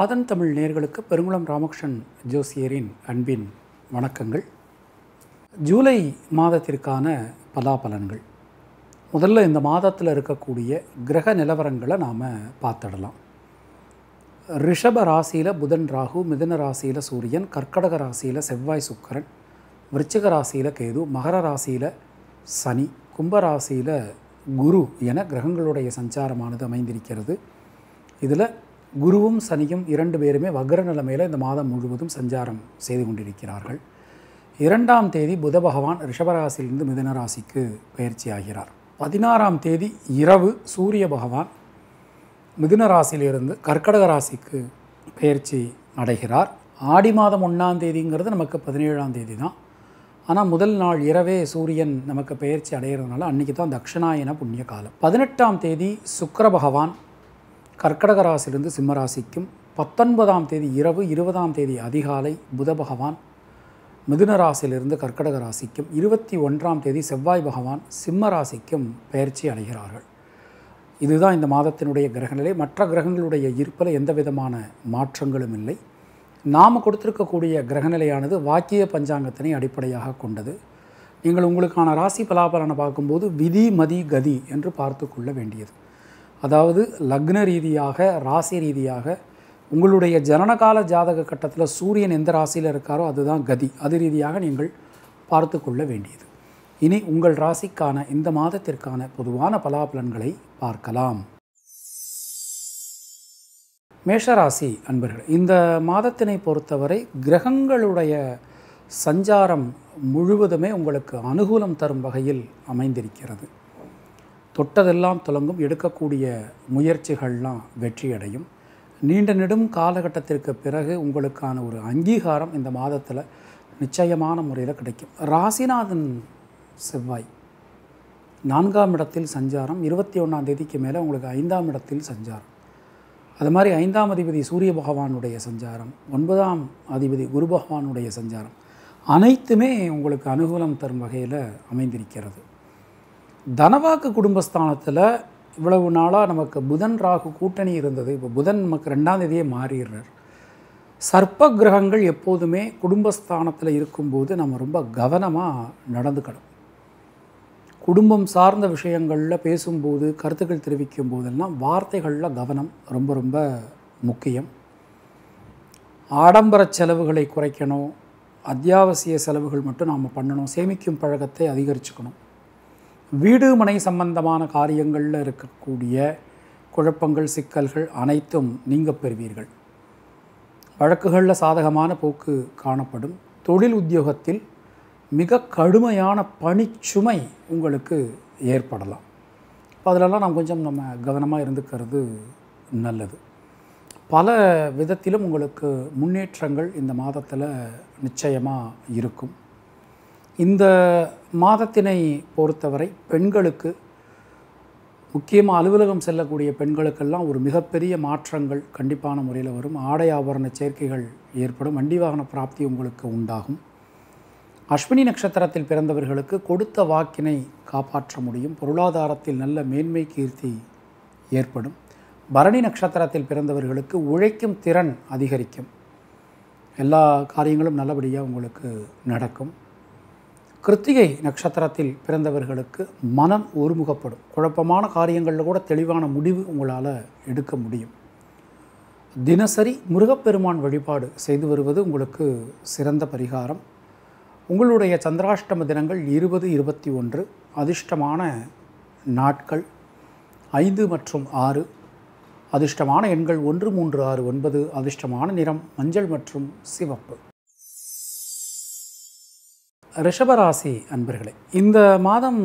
ஆதன் தமிழ் நேர்களுக்கு பெருங்குளம் ராமகிருஷ்ணன் ஜோசியரின் அன்பின் வணக்கங்கள் ஜூலை மாதத்திற்கான பலாபலன்கள் முதல்ல இந்த மாதத்தில் இருக்கக்கூடிய கிரக நிலவரங்களை நாம் பார்த்துடலாம் ரிஷப ராசியில் புதன் ராகு மிதன ராசியில் சூரியன் கர்க்கடக ராசியில் செவ்வாய் சுக்கரன் விருச்சிக ராசியில் கேது மகர ராசியில் சனி கும்பராசியில் குரு என கிரகங்களுடைய சஞ்சாரமானது அமைந்திருக்கிறது இதில் குருவும் சனியும் இரண்டு பேருமே வக்ர நிலைமையில் இந்த மாதம் முழுவதும் சஞ்சாரம் செய்து கொண்டிருக்கிறார்கள் இரண்டாம் தேதி புத பகவான் ரிஷபராசியிலிருந்து மிதனராசிக்கு பயிற்சி ஆகிறார் பதினாறாம் தேதி இரவு சூரிய பகவான் மிதுன கர்க்கடக ராசிக்கு பயிற்சி அடைகிறார் ஆடி மாதம் ஒன்றாம் தேதிங்கிறது நமக்கு பதினேழாம் தேதி தான் ஆனால் முதல் நாள் இரவே சூரியன் நமக்கு பயிற்சி அடைகிறதுனால அன்றைக்கி தான் தட்சிணாயன புண்ணிய காலம் பதினெட்டாம் தேதி சுக்கர பகவான் கர்க்கடக ராசியிலிருந்து சிம்மராசிக்கும் பத்தொன்பதாம் தேதி இரவு இருபதாம் தேதி அதிகாலை புத பகவான் மிதுன ராசியிலிருந்து கர்க்கடக ராசிக்கும் இருபத்தி ஒன்றாம் தேதி செவ்வாய் பகவான் சிம்ம ராசிக்கும் பயிற்சி அடைகிறார்கள் இதுதான் இந்த மாதத்தினுடைய கிரகநிலை மற்ற கிரகங்களுடைய இருப்பில் எந்த விதமான மாற்றங்களும் இல்லை நாம் கொடுத்திருக்கக்கூடிய கிரகநிலையானது வாக்கிய பஞ்சாங்கத்தினை அடிப்படையாக கொண்டது நீங்கள் உங்களுக்கான ராசி பலாபலனை பார்க்கும்போது விதி மதி கதி என்று பார்த்து கொள்ள வேண்டியது அதாவது லக்ன ரீதியாக ராசி ரீதியாக உங்களுடைய ஜனனகால ஜாதக கட்டத்தில் சூரியன் எந்த ராசியில் இருக்காரோ அதுதான் கதி அது ரீதியாக நீங்கள் பார்த்து கொள்ள வேண்டியது இனி உங்கள் ராசிக்கான இந்த மாதத்திற்கான பொதுவான பலாபலன்களை பார்க்கலாம் மேஷராசி அன்பர்கள் இந்த மாதத்தினை பொறுத்தவரை கிரகங்களுடைய சஞ்சாரம் முழுவதுமே உங்களுக்கு அனுகூலம் தரும் வகையில் அமைந்திருக்கிறது தொட்டதெல்லாம் துலங்கும் எடுக்கக்கூடிய முயற்சிகள்லாம் வெற்றியடையும் நீண்ட நெடும் காலகட்டத்திற்கு பிறகு உங்களுக்கான ஒரு அங்கீகாரம் இந்த மாதத்தில் நிச்சயமான முறையில் கிடைக்கும் ராசிநாதன் செவ்வாய் நான்காம் இடத்தில் சஞ்சாரம் இருபத்தி ஒன்றாம் தேதிக்கு மேலே உங்களுக்கு ஐந்தாம் இடத்தில் சஞ்சாரம் அது மாதிரி ஐந்தாம் அதிபதி சூரிய பகவானுடைய சஞ்சாரம் ஒன்பதாம் அதிபதி குரு பகவானுடைய சஞ்சாரம் அனைத்துமே உங்களுக்கு அனுகூலம் தரும் வகையில் அமைந்திருக்கிறது தனவாக்கு குடும்பஸ்தானத்தில் இவ்வளவு நாளாக நமக்கு புதன் ராகு கூட்டணி இருந்தது இப்போ புதன் நமக்கு ரெண்டாம் தேதியே மாறிடுறார் சர்ப்ப கிரகங்கள் எப்போதுமே குடும்பஸ்தானத்தில் இருக்கும்போது நம்ம ரொம்ப கவனமாக நடந்துக்கணும் குடும்பம் சார்ந்த விஷயங்களில் பேசும்போது கருத்துக்கள் தெரிவிக்கும் போதெல்லாம் வார்த்தைகளில் கவனம் ரொம்ப ரொம்ப முக்கியம் ஆடம்பர செலவுகளை குறைக்கணும் அத்தியாவசிய செலவுகள் மட்டும் நாம் பண்ணணும் சேமிக்கும் பழக்கத்தை அதிகரிச்சுக்கணும் வீடு மனை சம்பந்தமான காரியங்களில் இருக்கக்கூடிய குழப்பங்கள் சிக்கல்கள் அனைத்தும் நீங்கள் பெறுவீர்கள் வழக்குகளில் சாதகமான போக்கு காணப்படும் தொழில் உத்தியோகத்தில் மிக கடுமையான பணிச்சுமை உங்களுக்கு ஏற்படலாம் இப்போ அதிலெல்லாம் நாம் கொஞ்சம் நம்ம கவனமாக இருந்துக்கிறது நல்லது பல விதத்திலும் உங்களுக்கு முன்னேற்றங்கள் இந்த மாதத்தில் நிச்சயமாக இருக்கும் இந்த மாதத்தினை பொறுத்தவரை பெண்களுக்கு முக்கியமாக அலுவலகம் செல்லக்கூடிய பெண்களுக்கெல்லாம் ஒரு மிகப்பெரிய மாற்றங்கள் கண்டிப்பான முறையில் வரும் ஆடை ஆபரண சேர்க்கைகள் ஏற்படும் வண்டி வாகன பிராப்தி உங்களுக்கு உண்டாகும் அஸ்வினி நட்சத்திரத்தில் பிறந்தவர்களுக்கு கொடுத்த வாக்கினை காப்பாற்ற முடியும் பொருளாதாரத்தில் நல்ல மேன்மை கீர்த்தி ஏற்படும் பரணி நட்சத்திரத்தில் பிறந்தவர்களுக்கு உழைக்கும் திறன் அதிகரிக்கும் எல்லா காரியங்களும் நல்லபடியாக உங்களுக்கு நடக்கும் கிருத்திகை நட்சத்திரத்தில் பிறந்தவர்களுக்கு மனம் ஒருமுகப்படும் குழப்பமான காரியங்களில் கூட தெளிவான முடிவு உங்களால் எடுக்க முடியும் தினசரி முருகப்பெருமான் வழிபாடு செய்து வருவது உங்களுக்கு சிறந்த பரிகாரம் உங்களுடைய சந்திராஷ்டம தினங்கள் இருபது இருபத்தி ஒன்று அதிர்ஷ்டமான நாட்கள் ஐந்து மற்றும் ஆறு அதிர்ஷ்டமான எண்கள் ஒன்று மூன்று ஆறு ஒன்பது அதிர்ஷ்டமான நிறம் மஞ்சள் மற்றும் சிவப்பு ரிஷபராசி அன்பர்களே இந்த மாதம்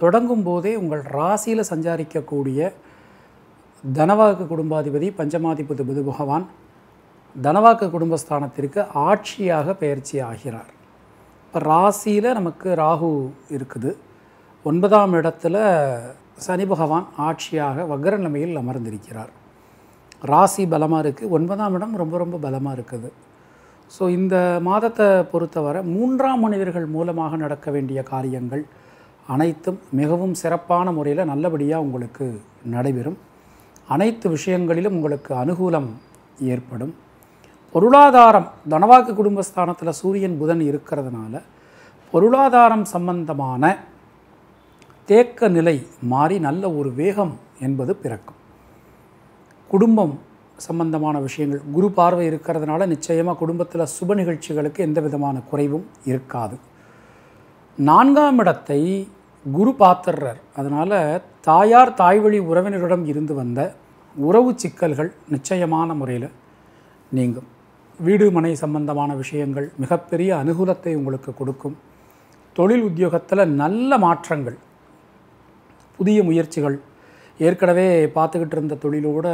தொடங்கும் போதே உங்கள் ராசியில் சஞ்சாரிக்கக்கூடிய தனவாக்கு குடும்பாதிபதி பஞ்சமாதிபதி புது பகவான் தனவாக்கு குடும்பஸ்தானத்திற்கு ஆட்சியாக பயிற்சி ஆகிறார் இப்போ ராசியில் நமக்கு ராகு இருக்குது ஒன்பதாம் இடத்துல சனி பகவான் ஆட்சியாக வக்ர நிலைமையில் அமர்ந்திருக்கிறார் ராசி பலமாக இருக்குது ஒன்பதாம் இடம் ரொம்ப ரொம்ப பலமாக இருக்குது ஸோ இந்த மாதத்தை பொறுத்தவரை மூன்றாம் மனிதர்கள் மூலமாக நடக்க வேண்டிய காரியங்கள் அனைத்தும் மிகவும் சிறப்பான முறையில் நல்லபடியாக உங்களுக்கு நடைபெறும் அனைத்து விஷயங்களிலும் உங்களுக்கு அனுகூலம் ஏற்படும் பொருளாதாரம் தனவாக்கு குடும்பஸ்தானத்தில் சூரியன் புதன் இருக்கிறதுனால பொருளாதாரம் சம்பந்தமான தேக்க நிலை மாறி நல்ல ஒரு வேகம் என்பது பிறக்கும் குடும்பம் சம்பந்தமான விஷயங்கள் குரு பார்வை இருக்கிறதுனால நிச்சயமாக குடும்பத்தில் சுப நிகழ்ச்சிகளுக்கு எந்த விதமான குறைவும் இருக்காது நான்காம் இடத்தை குரு பாத்திரர் அதனால் தாயார் தாய்வழி உறவினரிடம் இருந்து வந்த உறவு சிக்கல்கள் நிச்சயமான முறையில் நீங்கும் வீடு மனை சம்பந்தமான விஷயங்கள் மிகப்பெரிய அனுகூலத்தை உங்களுக்கு கொடுக்கும் தொழில் உத்தியோகத்தில் நல்ல மாற்றங்கள் புதிய முயற்சிகள் ஏற்கனவே பார்த்துக்கிட்டு இருந்த தொழிலோடு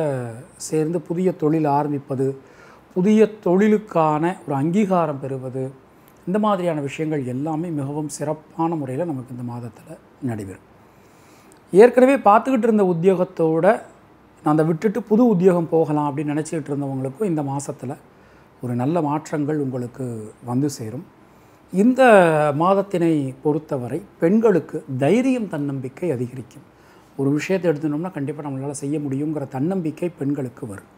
சேர்ந்து புதிய தொழில் ஆரம்பிப்பது புதிய தொழிலுக்கான ஒரு அங்கீகாரம் பெறுவது இந்த மாதிரியான விஷயங்கள் எல்லாமே மிகவும் சிறப்பான முறையில் நமக்கு இந்த மாதத்தில் நடைபெறும் ஏற்கனவே பார்த்துக்கிட்டு இருந்த உத்தியோகத்தோட நான் அதை விட்டுட்டு புது உத்தியோகம் போகலாம் அப்படின்னு நினச்சிக்கிட்டு இருந்தவங்களுக்கும் இந்த மாதத்தில் ஒரு நல்ல மாற்றங்கள் உங்களுக்கு வந்து சேரும் இந்த மாதத்தினை பொறுத்தவரை பெண்களுக்கு தைரியம் தன்னம்பிக்கை அதிகரிக்கும் ஒரு விஷயத்தை எடுத்துனோம்னா கண்டிப்பாக நம்மளால் செய்ய முடியுங்கிற தன்னம்பிக்கை பெண்களுக்கு வரும்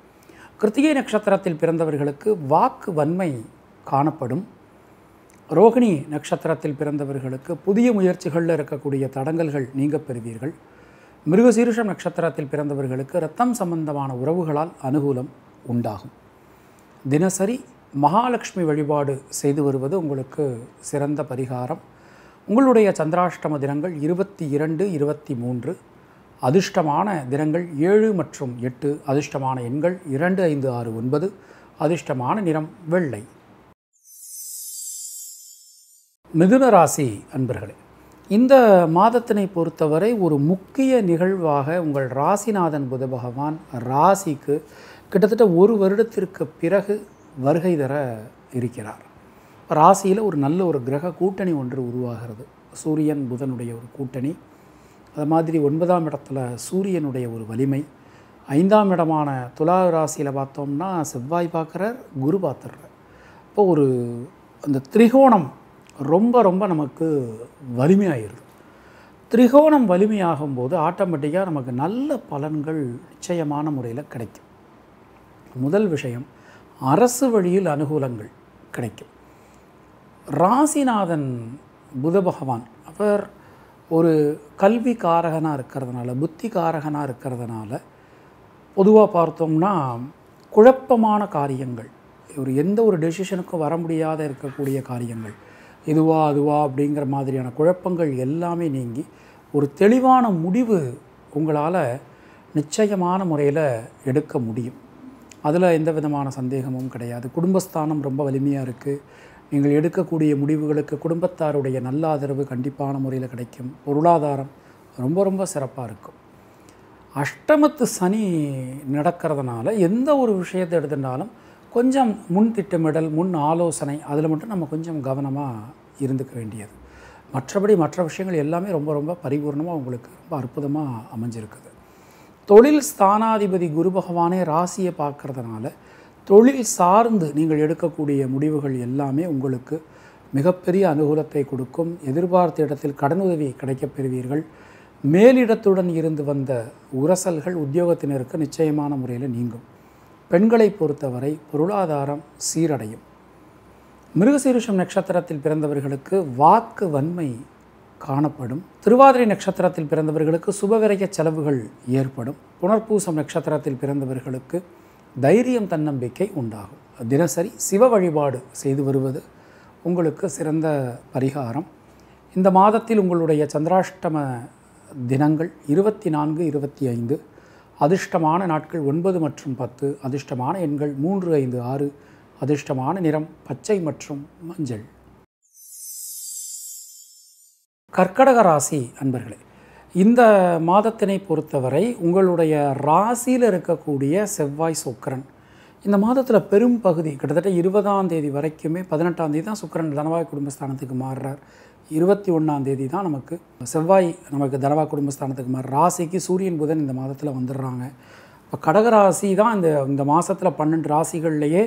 கிருத்திகை நட்சத்திரத்தில் பிறந்தவர்களுக்கு வாக்கு வன்மை காணப்படும் ரோகிணி நட்சத்திரத்தில் பிறந்தவர்களுக்கு புதிய முயற்சிகளில் இருக்கக்கூடிய தடங்கல்கள் நீங்க பெறுவீர்கள் மிருகசீருஷம் நட்சத்திரத்தில் பிறந்தவர்களுக்கு ரத்தம் சம்பந்தமான உறவுகளால் அனுகூலம் உண்டாகும் தினசரி மகாலட்சுமி வழிபாடு செய்து வருவது உங்களுக்கு சிறந்த பரிகாரம் உங்களுடைய சந்திராஷ்டம தினங்கள் இருபத்தி இரண்டு இருபத்தி மூன்று அதிர்ஷ்டமான தினங்கள் ஏழு மற்றும் எட்டு அதிர்ஷ்டமான எண்கள் இரண்டு ஐந்து ஆறு ஒன்பது அதிர்ஷ்டமான நிறம் வெள்ளை மிதுன ராசி அன்பர்களே இந்த மாதத்தினை பொறுத்தவரை ஒரு முக்கிய நிகழ்வாக உங்கள் ராசிநாதன் புத பகவான் ராசிக்கு கிட்டத்தட்ட ஒரு வருடத்திற்கு பிறகு வருகை தர இருக்கிறார் ராசியில் ஒரு நல்ல ஒரு கிரக கூட்டணி ஒன்று உருவாகிறது சூரியன் புதனுடைய ஒரு கூட்டணி அது மாதிரி ஒன்பதாம் இடத்துல சூரியனுடைய ஒரு வலிமை ஐந்தாம் இடமான துலா ராசியில் பார்த்தோம்னா செவ்வாய் பார்க்குறார் குரு பார்த்துடுறார் இப்போ ஒரு அந்த திரிகோணம் ரொம்ப ரொம்ப நமக்கு வலிமையாகிடுது திரிகோணம் வலிமையாகும் போது ஆட்டோமேட்டிக்காக நமக்கு நல்ல பலன்கள் நிச்சயமான முறையில் கிடைக்கும் முதல் விஷயம் அரசு வழியில் அனுகூலங்கள் கிடைக்கும் ராசிநாதன் புத பகவான் அவர் ஒரு கல்வி காரகனாக இருக்கிறதுனால புத்தி காரகனாக இருக்கிறதுனால பொதுவாக பார்த்தோம்னா குழப்பமான காரியங்கள் ஒரு எந்த ஒரு டெசிஷனுக்கும் வர முடியாத இருக்கக்கூடிய காரியங்கள் இதுவா அதுவா அப்படிங்கிற மாதிரியான குழப்பங்கள் எல்லாமே நீங்கி ஒரு தெளிவான முடிவு உங்களால் நிச்சயமான முறையில் எடுக்க முடியும் அதில் எந்த விதமான சந்தேகமும் கிடையாது குடும்பஸ்தானம் ரொம்ப வலிமையாக இருக்குது நீங்கள் எடுக்கக்கூடிய முடிவுகளுக்கு குடும்பத்தாருடைய நல்ல ஆதரவு கண்டிப்பான முறையில் கிடைக்கும் பொருளாதாரம் ரொம்ப ரொம்ப சிறப்பாக இருக்கும் அஷ்டமத்து சனி நடக்கிறதுனால எந்த ஒரு விஷயத்தை எடுத்துட்டாலும் கொஞ்சம் முன் திட்டமிடல் முன் ஆலோசனை அதில் மட்டும் நம்ம கொஞ்சம் கவனமாக இருந்துக்க வேண்டியது மற்றபடி மற்ற விஷயங்கள் எல்லாமே ரொம்ப ரொம்ப பரிபூர்ணமாக உங்களுக்கு ரொம்ப அற்புதமாக அமைஞ்சிருக்குது தொழில் ஸ்தானாதிபதி குரு பகவானே ராசியை பார்க்குறதுனால தொழில் சார்ந்து நீங்கள் எடுக்கக்கூடிய முடிவுகள் எல்லாமே உங்களுக்கு மிகப்பெரிய அனுகூலத்தை கொடுக்கும் எதிர்பார்த்த இடத்தில் கடனுதவி கிடைக்கப் பெறுவீர்கள் மேலிடத்துடன் இருந்து வந்த உரசல்கள் உத்தியோகத்தினருக்கு நிச்சயமான முறையில் நீங்கும் பெண்களை பொறுத்தவரை பொருளாதாரம் சீரடையும் மிருகசீருஷம் நட்சத்திரத்தில் பிறந்தவர்களுக்கு வாக்கு வன்மை காணப்படும் திருவாதிரை நட்சத்திரத்தில் பிறந்தவர்களுக்கு சுபவிரைய செலவுகள் ஏற்படும் புனர்பூசம் நட்சத்திரத்தில் பிறந்தவர்களுக்கு தைரியம் தன்னம்பிக்கை உண்டாகும் தினசரி சிவ வழிபாடு செய்து வருவது உங்களுக்கு சிறந்த பரிகாரம் இந்த மாதத்தில் உங்களுடைய சந்திராஷ்டம தினங்கள் இருபத்தி நான்கு இருபத்தி ஐந்து அதிர்ஷ்டமான நாட்கள் ஒன்பது மற்றும் பத்து அதிர்ஷ்டமான எண்கள் மூன்று ஐந்து ஆறு அதிர்ஷ்டமான நிறம் பச்சை மற்றும் மஞ்சள் கர்க்கடக ராசி அன்பர்களே இந்த மாதத்தினை பொறுத்தவரை உங்களுடைய ராசியில் இருக்கக்கூடிய செவ்வாய் சுக்கரன் இந்த மாதத்தில் பெரும் பகுதி கிட்டத்தட்ட இருபதாம் தேதி வரைக்குமே பதினெட்டாம் தேதி தான் சுக்கரன் தனவாய் குடும்பஸ்தானத்துக்கு மாறுறார் இருபத்தி ஒன்றாம் தேதி தான் நமக்கு செவ்வாய் நமக்கு தனவாய் குடும்பஸ்தானத்துக்கு மாறு ராசிக்கு சூரியன் புதன் இந்த மாதத்தில் வந்துடுறாங்க இப்போ கடகராசி தான் இந்த இந்த மாதத்தில் பன்னெண்டு ராசிகள்லேயே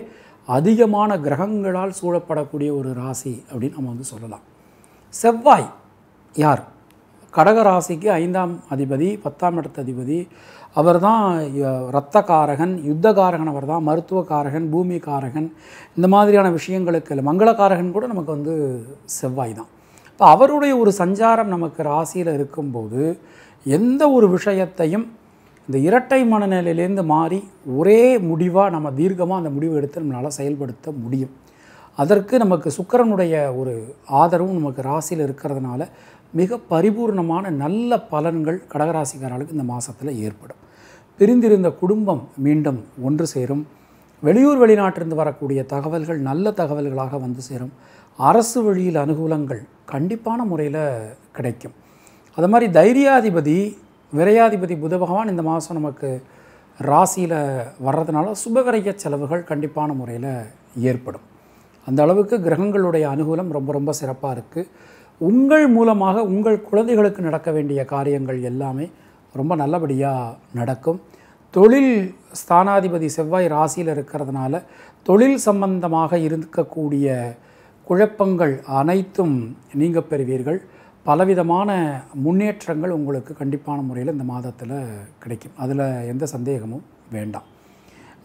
அதிகமான கிரகங்களால் சூழப்படக்கூடிய ஒரு ராசி அப்படின்னு நம்ம வந்து சொல்லலாம் செவ்வாய் யார் கடகராசிக்கு ஐந்தாம் அதிபதி பத்தாம் இடத்து அதிபதி அவர் தான் இரத்தக்காரகன் யுத்தகாரகன் அவர் தான் மருத்துவக்காரகன் பூமிக்காரகன் இந்த மாதிரியான விஷயங்களுக்கு இல்லை மங்களக்காரகன் கூட நமக்கு வந்து செவ்வாய் தான் இப்போ அவருடைய ஒரு சஞ்சாரம் நமக்கு ராசியில் இருக்கும்போது எந்த ஒரு விஷயத்தையும் இந்த இரட்டை மனநிலையிலேருந்து மாறி ஒரே முடிவாக நம்ம தீர்க்கமாக அந்த முடிவு எடுத்து நம்மளால் செயல்படுத்த முடியும் அதற்கு நமக்கு சுக்கரனுடைய ஒரு ஆதரவும் நமக்கு ராசியில் இருக்கிறதுனால மிக பரிபூர்ணமான நல்ல பலன்கள் கடகராசிக்காரர்களுக்கு இந்த மாதத்தில் ஏற்படும் பிரிந்திருந்த குடும்பம் மீண்டும் ஒன்று சேரும் வெளியூர் வெளிநாட்டிலிருந்து வரக்கூடிய தகவல்கள் நல்ல தகவல்களாக வந்து சேரும் அரசு வழியில் அனுகூலங்கள் கண்டிப்பான முறையில் கிடைக்கும் அது மாதிரி தைரியாதிபதி விரையாதிபதி புத பகவான் இந்த மாதம் நமக்கு ராசியில் வர்றதுனால சுபகரைய செலவுகள் கண்டிப்பான முறையில் ஏற்படும் அந்த அளவுக்கு கிரகங்களுடைய அனுகூலம் ரொம்ப ரொம்ப சிறப்பாக இருக்குது உங்கள் மூலமாக உங்கள் குழந்தைகளுக்கு நடக்க வேண்டிய காரியங்கள் எல்லாமே ரொம்ப நல்லபடியாக நடக்கும் தொழில் ஸ்தானாதிபதி செவ்வாய் ராசியில் இருக்கிறதுனால தொழில் சம்பந்தமாக இருக்கக்கூடிய குழப்பங்கள் அனைத்தும் நீங்க பெறுவீர்கள் பலவிதமான முன்னேற்றங்கள் உங்களுக்கு கண்டிப்பான முறையில் இந்த மாதத்தில் கிடைக்கும் அதில் எந்த சந்தேகமும் வேண்டாம்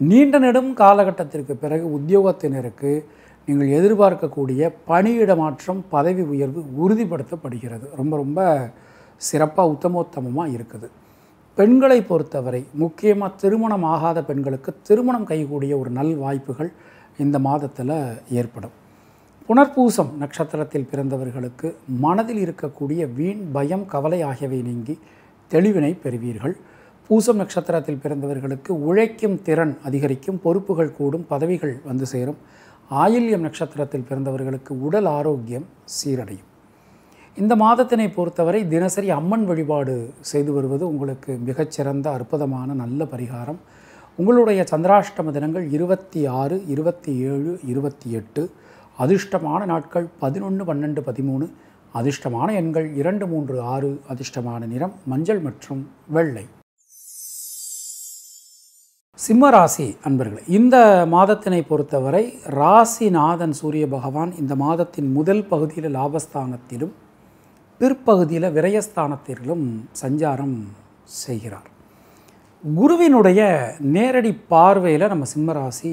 நீண்ட நெடும் காலகட்டத்திற்கு பிறகு உத்தியோகத்தினருக்கு நீங்கள் எதிர்பார்க்கக்கூடிய பணியிட மாற்றம் பதவி உயர்வு உறுதிப்படுத்தப்படுகிறது ரொம்ப ரொம்ப சிறப்பாக உத்தமோத்தமமாக இருக்குது பெண்களை பொறுத்தவரை முக்கியமாக திருமணம் ஆகாத பெண்களுக்கு திருமணம் கைகூடிய ஒரு நல் வாய்ப்புகள் இந்த மாதத்தில் ஏற்படும் புனர்பூசம் நட்சத்திரத்தில் பிறந்தவர்களுக்கு மனதில் இருக்கக்கூடிய வீண் பயம் கவலை ஆகியவை நீங்கி தெளிவினை பெறுவீர்கள் பூசம் நட்சத்திரத்தில் பிறந்தவர்களுக்கு உழைக்கும் திறன் அதிகரிக்கும் பொறுப்புகள் கூடும் பதவிகள் வந்து சேரும் ஆயில்யம் நட்சத்திரத்தில் பிறந்தவர்களுக்கு உடல் ஆரோக்கியம் சீரடையும் இந்த மாதத்தினை பொறுத்தவரை தினசரி அம்மன் வழிபாடு செய்து வருவது உங்களுக்கு மிகச்சிறந்த அற்புதமான நல்ல பரிகாரம் உங்களுடைய சந்திராஷ்டம தினங்கள் இருபத்தி ஆறு இருபத்தி ஏழு இருபத்தி எட்டு அதிர்ஷ்டமான நாட்கள் பதினொன்று பன்னெண்டு பதிமூணு அதிர்ஷ்டமான எண்கள் இரண்டு மூன்று ஆறு அதிர்ஷ்டமான நிறம் மஞ்சள் மற்றும் வெள்ளை சிம்ம ராசி அன்பர்கள் இந்த மாதத்தினை பொறுத்தவரை ராசிநாதன் சூரிய பகவான் இந்த மாதத்தின் முதல் பகுதியில் லாபஸ்தானத்திலும் பிற்பகுதியில் விரயஸ்தானத்திலும் சஞ்சாரம் செய்கிறார் குருவினுடைய நேரடி பார்வையில் நம்ம சிம்மராசி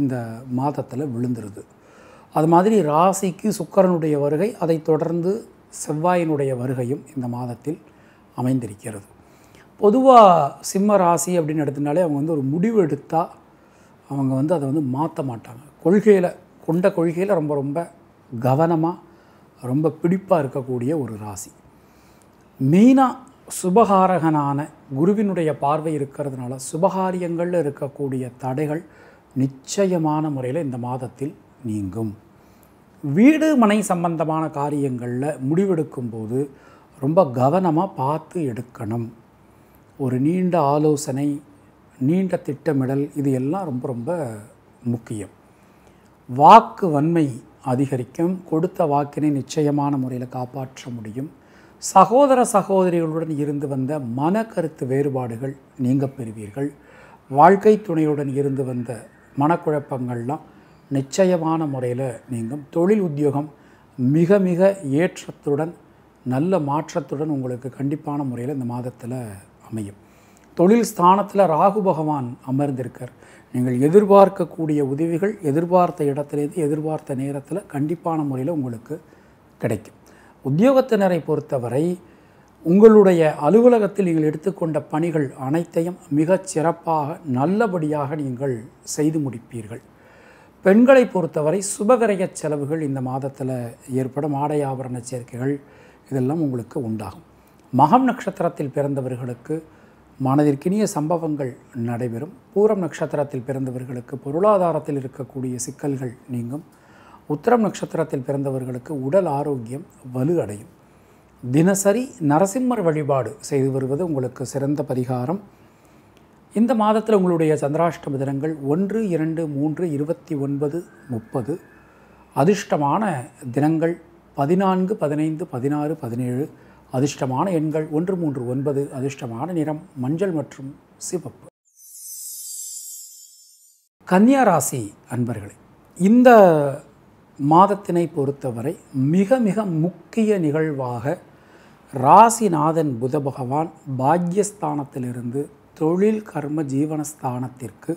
இந்த மாதத்தில் விழுந்துருது அது மாதிரி ராசிக்கு சுக்கரனுடைய வருகை அதை தொடர்ந்து செவ்வாயினுடைய வருகையும் இந்த மாதத்தில் அமைந்திருக்கிறது பொதுவாக சிம்ம ராசி அப்படின்னு எடுத்துனாலே அவங்க வந்து ஒரு முடிவு எடுத்தால் அவங்க வந்து அதை வந்து மாற்ற மாட்டாங்க கொள்கையில் கொண்ட கொள்கையில் ரொம்ப ரொம்ப கவனமாக ரொம்ப பிடிப்பாக இருக்கக்கூடிய ஒரு ராசி மெயினாக சுபகாரகனான குருவினுடைய பார்வை இருக்கிறதுனால சுபகாரியங்களில் இருக்கக்கூடிய தடைகள் நிச்சயமான முறையில் இந்த மாதத்தில் நீங்கும் வீடு மனை சம்பந்தமான காரியங்களில் முடிவெடுக்கும்போது ரொம்ப கவனமாக பார்த்து எடுக்கணும் ஒரு நீண்ட ஆலோசனை நீண்ட திட்டமிடல் இது எல்லாம் ரொம்ப ரொம்ப முக்கியம் வாக்கு வன்மை அதிகரிக்கும் கொடுத்த வாக்கினை நிச்சயமான முறையில் காப்பாற்ற முடியும் சகோதர சகோதரிகளுடன் இருந்து வந்த மன கருத்து வேறுபாடுகள் நீங்க பெறுவீர்கள் வாழ்க்கை துணையுடன் இருந்து வந்த மனக்குழப்பங்கள்லாம் நிச்சயமான முறையில் நீங்கும் தொழில் உத்தியோகம் மிக மிக ஏற்றத்துடன் நல்ல மாற்றத்துடன் உங்களுக்கு கண்டிப்பான முறையில் இந்த மாதத்தில் அமையும் தொழில் ஸ்தானத்தில் ராகு பகவான் அமர்ந்திருக்கார் நீங்கள் எதிர்பார்க்கக்கூடிய உதவிகள் எதிர்பார்த்த இடத்துலேருந்து எதிர்பார்த்த நேரத்தில் கண்டிப்பான முறையில் உங்களுக்கு கிடைக்கும் உத்தியோகத்தினரை பொறுத்தவரை உங்களுடைய அலுவலகத்தில் நீங்கள் எடுத்துக்கொண்ட பணிகள் அனைத்தையும் மிகச் சிறப்பாக நல்லபடியாக நீங்கள் செய்து முடிப்பீர்கள் பெண்களை பொறுத்தவரை சுபகரைய செலவுகள் இந்த மாதத்தில் ஏற்படும் ஆடை ஆபரண சேர்க்கைகள் இதெல்லாம் உங்களுக்கு உண்டாகும் மகம் நட்சத்திரத்தில் பிறந்தவர்களுக்கு மனதிற்கினிய சம்பவங்கள் நடைபெறும் பூரம் நட்சத்திரத்தில் பிறந்தவர்களுக்கு பொருளாதாரத்தில் இருக்கக்கூடிய சிக்கல்கள் நீங்கும் உத்தரம் நட்சத்திரத்தில் பிறந்தவர்களுக்கு உடல் ஆரோக்கியம் வலு அடையும் தினசரி நரசிம்மர் வழிபாடு செய்து வருவது உங்களுக்கு சிறந்த பரிகாரம் இந்த மாதத்தில் உங்களுடைய சந்திராஷ்டம தினங்கள் ஒன்று இரண்டு மூன்று இருபத்தி ஒன்பது முப்பது அதிர்ஷ்டமான தினங்கள் பதினான்கு பதினைந்து பதினாறு பதினேழு அதிர்ஷ்டமான எண்கள் ஒன்று மூன்று ஒன்பது அதிர்ஷ்டமான நிறம் மஞ்சள் மற்றும் சிவப்பு கன்னியா ராசி அன்பர்களே இந்த மாதத்தினை பொறுத்தவரை மிக மிக முக்கிய நிகழ்வாக ராசிநாதன் புத பகவான் பாக்யஸ்தானத்திலிருந்து தொழில் கர்ம ஜீவனஸ்தானத்திற்கு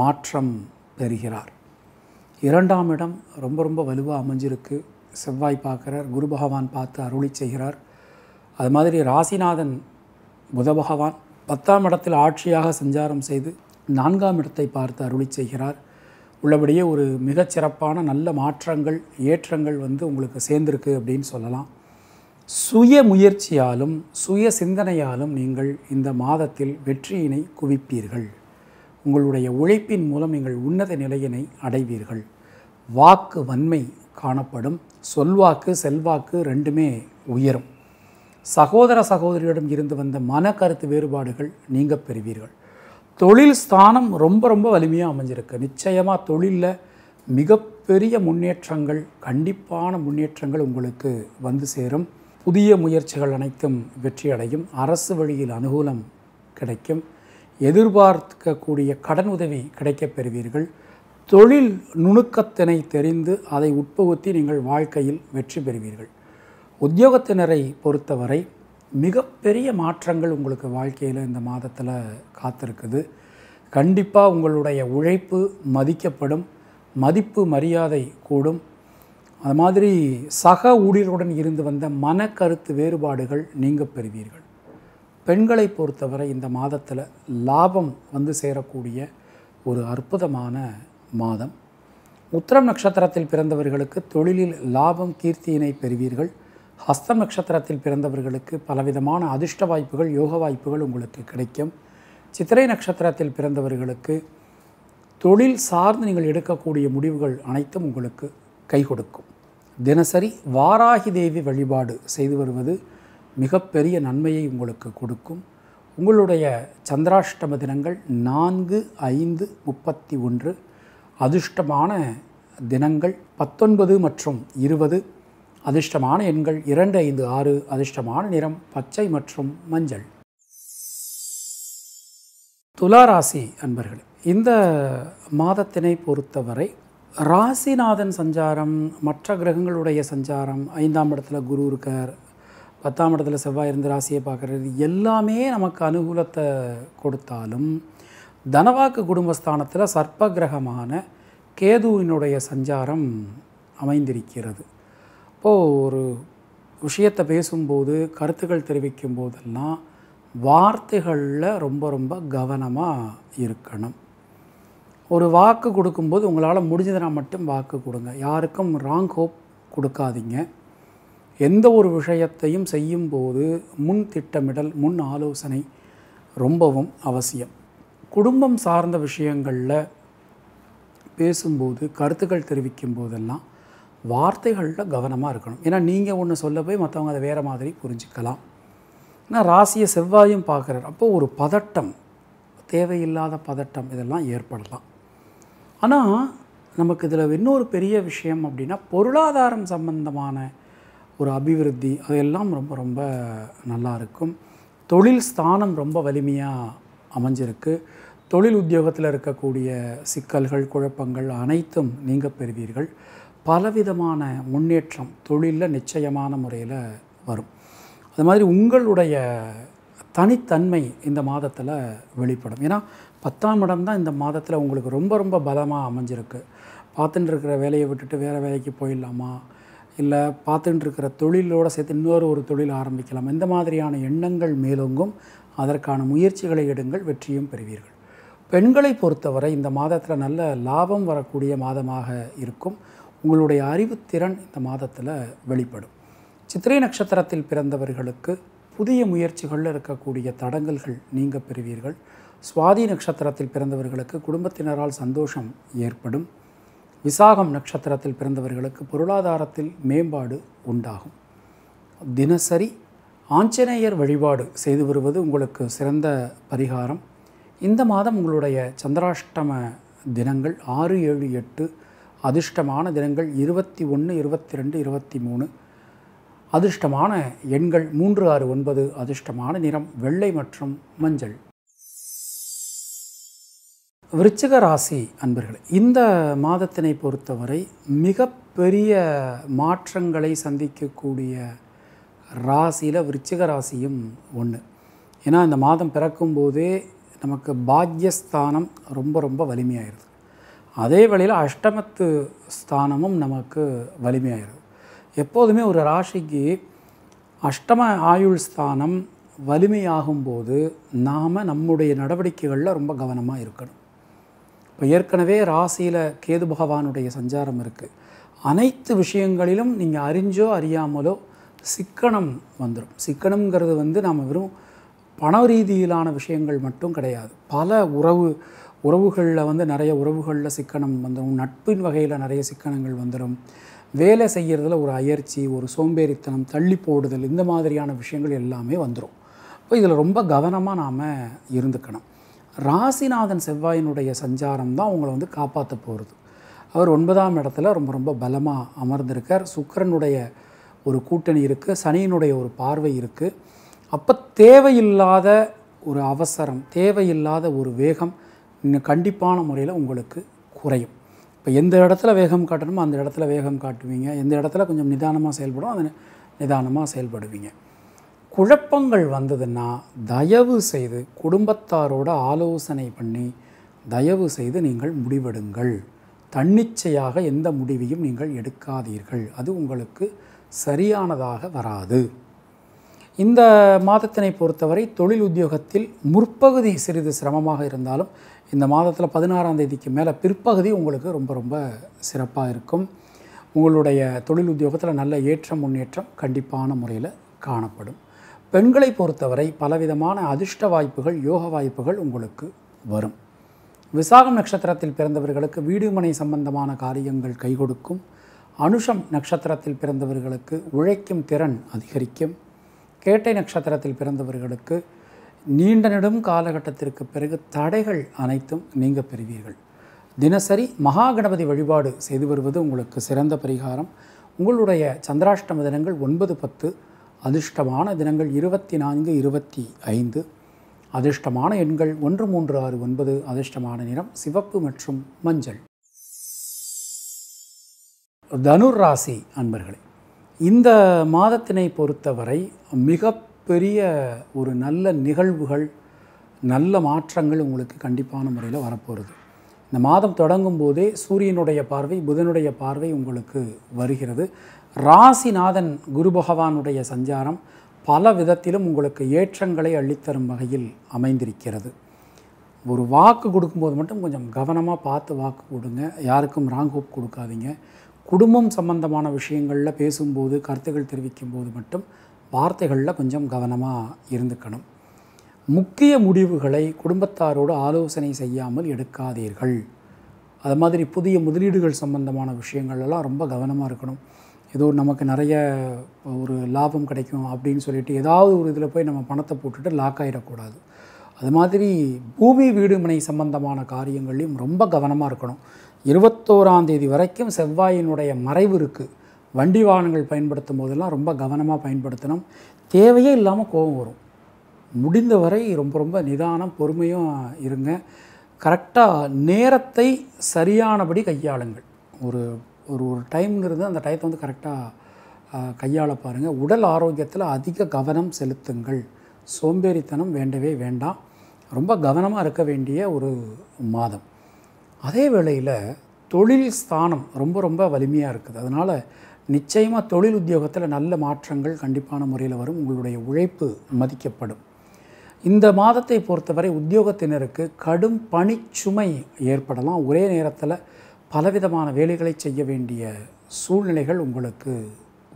மாற்றம் பெறுகிறார் இரண்டாம் இடம் ரொம்ப ரொம்ப வலுவாக அமைஞ்சிருக்கு செவ்வாய் பார்க்குறார் குரு பகவான் பார்த்து அருளி செய்கிறார் அது மாதிரி ராசிநாதன் புத பகவான் பத்தாம் இடத்தில் ஆட்சியாக சஞ்சாரம் செய்து நான்காம் இடத்தை பார்த்து அருளி செய்கிறார் உள்ளபடியே ஒரு மிகச்சிறப்பான நல்ல மாற்றங்கள் ஏற்றங்கள் வந்து உங்களுக்கு சேர்ந்திருக்கு அப்படின்னு சொல்லலாம் சுய முயற்சியாலும் சுய சிந்தனையாலும் நீங்கள் இந்த மாதத்தில் வெற்றியினை குவிப்பீர்கள் உங்களுடைய உழைப்பின் மூலம் நீங்கள் உன்னத நிலையினை அடைவீர்கள் வாக்கு வன்மை காணப்படும் சொல்வாக்கு செல்வாக்கு ரெண்டுமே உயரும் சகோதர சகோதரியிடம் இருந்து வந்த மன கருத்து வேறுபாடுகள் நீங்கள் பெறுவீர்கள் தொழில் ஸ்தானம் ரொம்ப ரொம்ப வலிமையாக அமைஞ்சிருக்கு நிச்சயமாக தொழிலில் மிகப்பெரிய முன்னேற்றங்கள் கண்டிப்பான முன்னேற்றங்கள் உங்களுக்கு வந்து சேரும் புதிய முயற்சிகள் அனைத்தும் வெற்றியடையும் அரசு வழியில் அனுகூலம் கிடைக்கும் எதிர்பார்க்கக்கூடிய கடன் உதவி கிடைக்கப் பெறுவீர்கள் தொழில் நுணுக்கத்தினை தெரிந்து அதை உட்புகுத்தி நீங்கள் வாழ்க்கையில் வெற்றி பெறுவீர்கள் உத்தியோகத்தினரை பொறுத்தவரை மிகப்பெரிய மாற்றங்கள் உங்களுக்கு வாழ்க்கையில் இந்த மாதத்தில் காத்திருக்குது கண்டிப்பாக உங்களுடைய உழைப்பு மதிக்கப்படும் மதிப்பு மரியாதை கூடும் அது மாதிரி சக ஊழியருடன் இருந்து வந்த மன கருத்து வேறுபாடுகள் நீங்க பெறுவீர்கள் பெண்களை பொறுத்தவரை இந்த மாதத்தில் லாபம் வந்து சேரக்கூடிய ஒரு அற்புதமான மாதம் உத்திரம் நட்சத்திரத்தில் பிறந்தவர்களுக்கு தொழிலில் லாபம் கீர்த்தியினை பெறுவீர்கள் ஹஸ்த நட்சத்திரத்தில் பிறந்தவர்களுக்கு பலவிதமான அதிர்ஷ்ட வாய்ப்புகள் யோக வாய்ப்புகள் உங்களுக்கு கிடைக்கும் சித்திரை நட்சத்திரத்தில் பிறந்தவர்களுக்கு தொழில் சார்ந்து நீங்கள் எடுக்கக்கூடிய முடிவுகள் அனைத்தும் உங்களுக்கு கை கொடுக்கும் தினசரி வாராகி தேவி வழிபாடு செய்து வருவது மிகப்பெரிய நன்மையை உங்களுக்கு கொடுக்கும் உங்களுடைய சந்திராஷ்டம தினங்கள் நான்கு ஐந்து முப்பத்தி ஒன்று அதிர்ஷ்டமான தினங்கள் பத்தொன்பது மற்றும் இருபது அதிர்ஷ்டமான எண்கள் இரண்டு ஐந்து ஆறு அதிர்ஷ்டமான நிறம் பச்சை மற்றும் மஞ்சள் துளாராசி அன்பர்கள் இந்த மாதத்தினை பொறுத்தவரை ராசிநாதன் சஞ்சாரம் மற்ற கிரகங்களுடைய சஞ்சாரம் ஐந்தாம் இடத்துல குரு இருக்கார் பத்தாம் இடத்துல செவ்வாய் இருந்து ராசியை பார்க்குறது எல்லாமே நமக்கு அனுகூலத்தை கொடுத்தாலும் தனவாக்கு குடும்பஸ்தானத்தில் சர்ப்ப கிரகமான கேதுவினுடைய சஞ்சாரம் அமைந்திருக்கிறது இப்போது ஒரு விஷயத்தை பேசும்போது கருத்துக்கள் தெரிவிக்கும் போதெல்லாம் வார்த்தைகளில் ரொம்ப ரொம்ப கவனமாக இருக்கணும் ஒரு வாக்கு கொடுக்கும்போது உங்களால் முடிஞ்சதுனா மட்டும் வாக்கு கொடுங்க யாருக்கும் ராங் ஹோப் கொடுக்காதீங்க எந்த ஒரு விஷயத்தையும் செய்யும்போது முன் திட்டமிடல் முன் ஆலோசனை ரொம்பவும் அவசியம் குடும்பம் சார்ந்த விஷயங்களில் பேசும்போது கருத்துக்கள் தெரிவிக்கும் போதெல்லாம் வார்த்தைகளில் கவனமாக இருக்கணும் ஏன்னா நீங்கள் ஒன்று சொல்ல போய் மற்றவங்க அதை வேறு மாதிரி புரிஞ்சுக்கலாம் ஏன்னா ராசியை செவ்வாயும் பார்க்குற அப்போது ஒரு பதட்டம் தேவையில்லாத பதட்டம் இதெல்லாம் ஏற்படலாம் ஆனால் நமக்கு இதில் இன்னொரு பெரிய விஷயம் அப்படின்னா பொருளாதாரம் சம்பந்தமான ஒரு அபிவிருத்தி அதெல்லாம் ரொம்ப ரொம்ப நல்லா இருக்கும் தொழில் ஸ்தானம் ரொம்ப வலிமையாக அமைஞ்சிருக்கு தொழில் உத்தியோகத்தில் இருக்கக்கூடிய சிக்கல்கள் குழப்பங்கள் அனைத்தும் நீங்கள் பெறுவீர்கள் பலவிதமான முன்னேற்றம் தொழிலில் நிச்சயமான முறையில் வரும் அது மாதிரி உங்களுடைய தனித்தன்மை இந்த மாதத்தில் வெளிப்படும் ஏன்னா பத்தாம் இடம் தான் இந்த மாதத்தில் உங்களுக்கு ரொம்ப ரொம்ப பலமாக அமைஞ்சிருக்கு பார்த்துட்டு இருக்கிற வேலையை விட்டுட்டு வேறு வேலைக்கு போயிடலாமா இல்லை பார்த்துட்டு இருக்கிற தொழிலோடு சேர்த்து இன்னொரு ஒரு தொழில் ஆரம்பிக்கலாம் இந்த மாதிரியான எண்ணங்கள் மேலோங்கும் அதற்கான முயற்சிகளை எடுங்கள் வெற்றியும் பெறுவீர்கள் பெண்களை பொறுத்தவரை இந்த மாதத்தில் நல்ல லாபம் வரக்கூடிய மாதமாக இருக்கும் உங்களுடைய அறிவுத்திறன் இந்த மாதத்தில் வெளிப்படும் சித்திரை நட்சத்திரத்தில் பிறந்தவர்களுக்கு புதிய முயற்சிகளில் இருக்கக்கூடிய தடங்கல்கள் நீங்க பெறுவீர்கள் சுவாதி நட்சத்திரத்தில் பிறந்தவர்களுக்கு குடும்பத்தினரால் சந்தோஷம் ஏற்படும் விசாகம் நட்சத்திரத்தில் பிறந்தவர்களுக்கு பொருளாதாரத்தில் மேம்பாடு உண்டாகும் தினசரி ஆஞ்சநேயர் வழிபாடு செய்து வருவது உங்களுக்கு சிறந்த பரிகாரம் இந்த மாதம் உங்களுடைய சந்திராஷ்டம தினங்கள் ஆறு ஏழு எட்டு அதிர்ஷ்டமான தினங்கள் இருபத்தி ஒன்று இருபத்தி ரெண்டு இருபத்தி மூணு அதிர்ஷ்டமான எண்கள் மூன்று ஆறு ஒன்பது அதிர்ஷ்டமான நிறம் வெள்ளை மற்றும் மஞ்சள் விருச்சிக ராசி அன்பர்களே இந்த மாதத்தினை பொறுத்தவரை மிகப்பெரிய மாற்றங்களை சந்திக்கக்கூடிய ராசியில் விருச்சிக ராசியும் ஒன்று ஏன்னா இந்த மாதம் பிறக்கும்போதே நமக்கு பாக்யஸ்தானம் ரொம்ப ரொம்ப வலிமையாயிருது அதே வழியில் அஷ்டமத்து ஸ்தானமும் நமக்கு வலிமையாயிரும் எப்போதுமே ஒரு ராசிக்கு அஷ்டம ஆயுள் ஸ்தானம் வலிமையாகும்போது நாம் நம்முடைய நடவடிக்கைகளில் ரொம்ப கவனமாக இருக்கணும் இப்போ ஏற்கனவே ராசியில் கேது பகவானுடைய சஞ்சாரம் இருக்குது அனைத்து விஷயங்களிலும் நீங்கள் அறிஞ்சோ அறியாமலோ சிக்கனம் வந்துடும் சிக்கனம்ங்கிறது வந்து நாம் வெறும் பண ரீதியிலான விஷயங்கள் மட்டும் கிடையாது பல உறவு உறவுகளில் வந்து நிறைய உறவுகளில் சிக்கனம் வந்துடும் நட்பின் வகையில் நிறைய சிக்கனங்கள் வந்துடும் வேலை செய்கிறதுல ஒரு அயற்சி ஒரு சோம்பேறித்தனம் தள்ளி போடுதல் இந்த மாதிரியான விஷயங்கள் எல்லாமே வந்துடும் இப்போ இதில் ரொம்ப கவனமாக நாம் இருந்துக்கணும் ராசிநாதன் செவ்வாயினுடைய சஞ்சாரம் தான் அவங்கள வந்து காப்பாற்ற போகிறது அவர் ஒன்பதாம் இடத்துல ரொம்ப ரொம்ப பலமாக அமர்ந்திருக்கார் சுக்கரனுடைய ஒரு கூட்டணி இருக்குது சனியினுடைய ஒரு பார்வை இருக்குது அப்போ தேவையில்லாத ஒரு அவசரம் தேவையில்லாத ஒரு வேகம் இன்னும் கண்டிப்பான முறையில் உங்களுக்கு குறையும் இப்போ எந்த இடத்துல வேகம் காட்டணுமோ அந்த இடத்துல வேகம் காட்டுவீங்க எந்த இடத்துல கொஞ்சம் நிதானமாக செயல்படும் அது நிதானமாக செயல்படுவீங்க குழப்பங்கள் வந்ததுன்னா தயவு செய்து குடும்பத்தாரோட ஆலோசனை பண்ணி தயவு செய்து நீங்கள் முடிவெடுங்கள் தன்னிச்சையாக எந்த முடிவையும் நீங்கள் எடுக்காதீர்கள் அது உங்களுக்கு சரியானதாக வராது இந்த மாதத்தினை பொறுத்தவரை தொழில் உத்தியோகத்தில் முற்பகுதி சிறிது சிரமமாக இருந்தாலும் இந்த மாதத்தில் பதினாறாம் தேதிக்கு மேலே பிற்பகுதி உங்களுக்கு ரொம்ப ரொம்ப சிறப்பாக இருக்கும் உங்களுடைய தொழில் உத்தியோகத்தில் நல்ல ஏற்றம் முன்னேற்றம் கண்டிப்பான முறையில் காணப்படும் பெண்களை பொறுத்தவரை பலவிதமான அதிர்ஷ்ட வாய்ப்புகள் யோக வாய்ப்புகள் உங்களுக்கு வரும் விசாகம் நட்சத்திரத்தில் பிறந்தவர்களுக்கு வீடுமனை சம்பந்தமான காரியங்கள் கை கொடுக்கும் அனுஷம் நட்சத்திரத்தில் பிறந்தவர்களுக்கு உழைக்கும் திறன் அதிகரிக்கும் கேட்டை நட்சத்திரத்தில் பிறந்தவர்களுக்கு நீண்ட நெடும் காலகட்டத்திற்கு பிறகு தடைகள் அனைத்தும் நீங்க பெறுவீர்கள் தினசரி மகா கணபதி வழிபாடு செய்து வருவது உங்களுக்கு சிறந்த பரிகாரம் உங்களுடைய சந்திராஷ்டம தினங்கள் ஒன்பது பத்து அதிர்ஷ்டமான தினங்கள் இருபத்தி நான்கு இருபத்தி ஐந்து அதிர்ஷ்டமான எண்கள் ஒன்று மூன்று ஆறு ஒன்பது அதிர்ஷ்டமான நிறம் சிவப்பு மற்றும் மஞ்சள் தனுர் ராசி அன்பர்களே இந்த மாதத்தினை பொறுத்தவரை மிக மிகப்பெரிய ஒரு நல்ல நிகழ்வுகள் நல்ல மாற்றங்கள் உங்களுக்கு கண்டிப்பான முறையில் வரப்போகிறது இந்த மாதம் தொடங்கும் போதே சூரியனுடைய பார்வை புதனுடைய பார்வை உங்களுக்கு வருகிறது ராசிநாதன் குரு பகவானுடைய சஞ்சாரம் பல விதத்திலும் உங்களுக்கு ஏற்றங்களை அள்ளித்தரும் வகையில் அமைந்திருக்கிறது ஒரு வாக்கு கொடுக்கும்போது மட்டும் கொஞ்சம் கவனமாக பார்த்து வாக்கு கொடுங்க யாருக்கும் ராங் ஹோப் கொடுக்காதீங்க குடும்பம் சம்பந்தமான விஷயங்களில் பேசும்போது கருத்துக்கள் தெரிவிக்கும் போது மட்டும் வார்த்தைகளில் கொஞ்சம் கவனமாக இருந்துக்கணும் முக்கிய முடிவுகளை குடும்பத்தாரோடு ஆலோசனை செய்யாமல் எடுக்காதீர்கள் அது மாதிரி புதிய முதலீடுகள் சம்பந்தமான விஷயங்கள்லாம் ரொம்ப கவனமாக இருக்கணும் ஏதோ நமக்கு நிறைய ஒரு லாபம் கிடைக்கும் அப்படின்னு சொல்லிட்டு ஏதாவது ஒரு இதில் போய் நம்ம பணத்தை போட்டுட்டு லாக் ஆகிடக்கூடாது அது மாதிரி பூமி வீடுமனை சம்பந்தமான காரியங்களையும் ரொம்ப கவனமாக இருக்கணும் இருபத்தோராந்தேதி வரைக்கும் செவ்வாயினுடைய மறைவு இருக்குது வண்டி வாகனங்கள் பயன்படுத்தும் போதெல்லாம் ரொம்ப கவனமாக பயன்படுத்தணும் தேவையே இல்லாமல் கோபம் வரும் முடிந்த வரை ரொம்ப ரொம்ப நிதானம் பொறுமையும் இருங்க கரெக்டாக நேரத்தை சரியானபடி கையாளுங்கள் ஒரு ஒரு ஒரு டைம்ங்கிறது அந்த டயத்தை வந்து கரெக்டாக கையாள பாருங்கள் உடல் ஆரோக்கியத்தில் அதிக கவனம் செலுத்துங்கள் சோம்பேறித்தனம் வேண்டவே வேண்டாம் ரொம்ப கவனமாக இருக்க வேண்டிய ஒரு மாதம் அதே வேளையில் தொழில் ஸ்தானம் ரொம்ப ரொம்ப வலிமையாக இருக்குது அதனால் நிச்சயமாக தொழில் உத்தியோகத்தில் நல்ல மாற்றங்கள் கண்டிப்பான முறையில் வரும் உங்களுடைய உழைப்பு மதிக்கப்படும் இந்த மாதத்தை பொறுத்தவரை உத்தியோகத்தினருக்கு கடும் பணிச்சுமை ஏற்படலாம் ஒரே நேரத்தில் பலவிதமான வேலைகளை செய்ய வேண்டிய சூழ்நிலைகள் உங்களுக்கு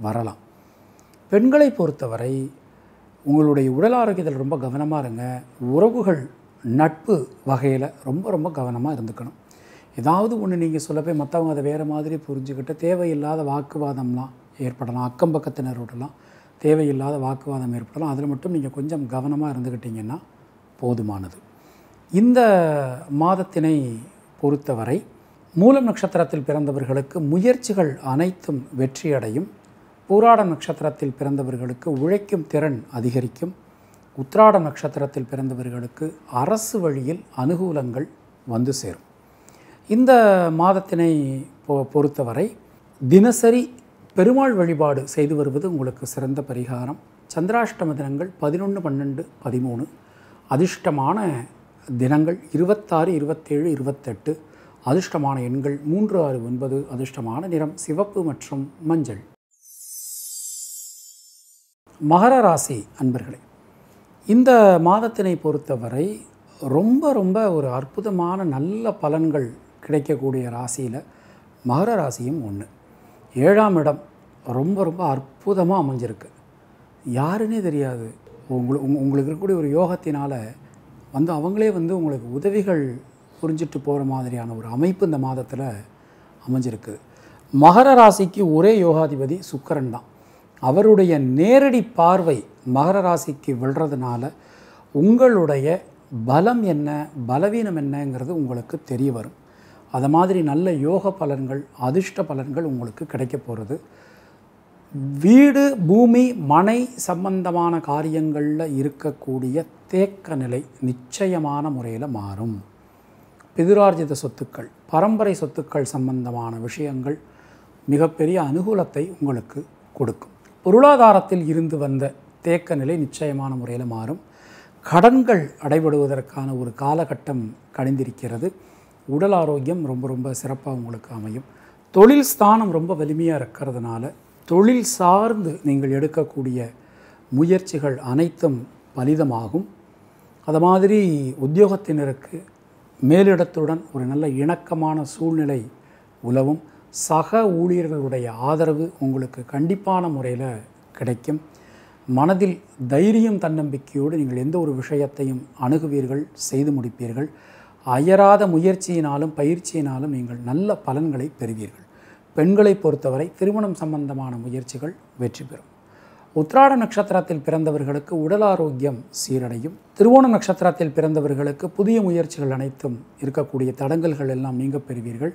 வரலாம் பெண்களை பொறுத்தவரை உங்களுடைய உடல் ஆரோக்கியத்தில் ரொம்ப கவனமாக இருங்க உறவுகள் நட்பு வகையில் ரொம்ப ரொம்ப கவனமாக இருந்துக்கணும் ஏதாவது ஒன்று நீங்கள் சொல்ல போய் மற்றவங்க அதை வேறு மாதிரி புரிஞ்சுக்கிட்டு தேவையில்லாத வாக்குவாதம்லாம் ஏற்படலாம் அக்கம் பக்கத்தினரோடலாம் தேவையில்லாத வாக்குவாதம் ஏற்படலாம் அதில் மட்டும் நீங்கள் கொஞ்சம் கவனமாக இருந்துக்கிட்டிங்கன்னா போதுமானது இந்த மாதத்தினை பொறுத்தவரை மூலம் நட்சத்திரத்தில் பிறந்தவர்களுக்கு முயற்சிகள் அனைத்தும் வெற்றியடையும் பூராட நட்சத்திரத்தில் பிறந்தவர்களுக்கு உழைக்கும் திறன் அதிகரிக்கும் உத்ராட நட்சத்திரத்தில் பிறந்தவர்களுக்கு அரசு வழியில் அனுகூலங்கள் வந்து சேரும் இந்த மாதத்தினை பொ பொறுத்தவரை தினசரி பெருமாள் வழிபாடு செய்து வருவது உங்களுக்கு சிறந்த பரிகாரம் சந்திராஷ்டம தினங்கள் பதினொன்று பன்னெண்டு பதிமூணு அதிர்ஷ்டமான தினங்கள் இருபத்தாறு இருபத்தேழு இருபத்தெட்டு அதிர்ஷ்டமான எண்கள் மூன்று ஆறு ஒன்பது அதிர்ஷ்டமான நிறம் சிவப்பு மற்றும் மஞ்சள் மகர ராசி அன்பர்களே இந்த மாதத்தினை பொறுத்தவரை ரொம்ப ரொம்ப ஒரு அற்புதமான நல்ல பலன்கள் கிடைக்கக்கூடிய ராசியில் மகர ராசியும் ஒன்று ஏழாம் இடம் ரொம்ப ரொம்ப அற்புதமாக அமைஞ்சிருக்கு யாருன்னே தெரியாது உங்களுக்கு உங்களுக்கு இருக்கக்கூடிய ஒரு யோகத்தினால் வந்து அவங்களே வந்து உங்களுக்கு உதவிகள் புரிஞ்சிட்டு போகிற மாதிரியான ஒரு அமைப்பு இந்த மாதத்தில் அமைஞ்சிருக்குது மகர ராசிக்கு ஒரே யோகாதிபதி சுக்கரன் தான் அவருடைய நேரடி பார்வை மகர ராசிக்கு விழுறதுனால உங்களுடைய பலம் என்ன பலவீனம் என்னங்கிறது உங்களுக்கு தெரிய வரும் அது மாதிரி நல்ல யோக பலன்கள் அதிர்ஷ்ட பலன்கள் உங்களுக்கு கிடைக்க போகிறது வீடு பூமி மனை சம்பந்தமான காரியங்களில் இருக்கக்கூடிய தேக்க நிலை நிச்சயமான முறையில் மாறும் பிதுரார்ஜித சொத்துக்கள் பரம்பரை சொத்துக்கள் சம்பந்தமான விஷயங்கள் மிகப்பெரிய அனுகூலத்தை உங்களுக்கு கொடுக்கும் பொருளாதாரத்தில் இருந்து வந்த தேக்க நிலை நிச்சயமான முறையில் மாறும் கடன்கள் அடைபடுவதற்கான ஒரு காலகட்டம் கணிந்திருக்கிறது உடல் ஆரோக்கியம் ரொம்ப ரொம்ப சிறப்பாக உங்களுக்கு அமையும் தொழில் ஸ்தானம் ரொம்ப வலிமையாக இருக்கிறதுனால தொழில் சார்ந்து நீங்கள் எடுக்கக்கூடிய முயற்சிகள் அனைத்தும் பலிதமாகும் அது மாதிரி உத்தியோகத்தினருக்கு மேலிடத்துடன் ஒரு நல்ல இணக்கமான சூழ்நிலை உலவும் சக ஊழியர்களுடைய ஆதரவு உங்களுக்கு கண்டிப்பான முறையில் கிடைக்கும் மனதில் தைரியம் தன்னம்பிக்கையோடு நீங்கள் எந்த ஒரு விஷயத்தையும் அணுகுவீர்கள் செய்து முடிப்பீர்கள் அயராத முயற்சியினாலும் பயிற்சியினாலும் நீங்கள் நல்ல பலன்களை பெறுவீர்கள் பெண்களை பொறுத்தவரை திருமணம் சம்பந்தமான முயற்சிகள் வெற்றி பெறும் உத்ராட நட்சத்திரத்தில் பிறந்தவர்களுக்கு உடல் ஆரோக்கியம் சீரடையும் திருவோண நட்சத்திரத்தில் பிறந்தவர்களுக்கு புதிய முயற்சிகள் அனைத்தும் இருக்கக்கூடிய தடங்கல்கள் எல்லாம் நீங்க பெறுவீர்கள்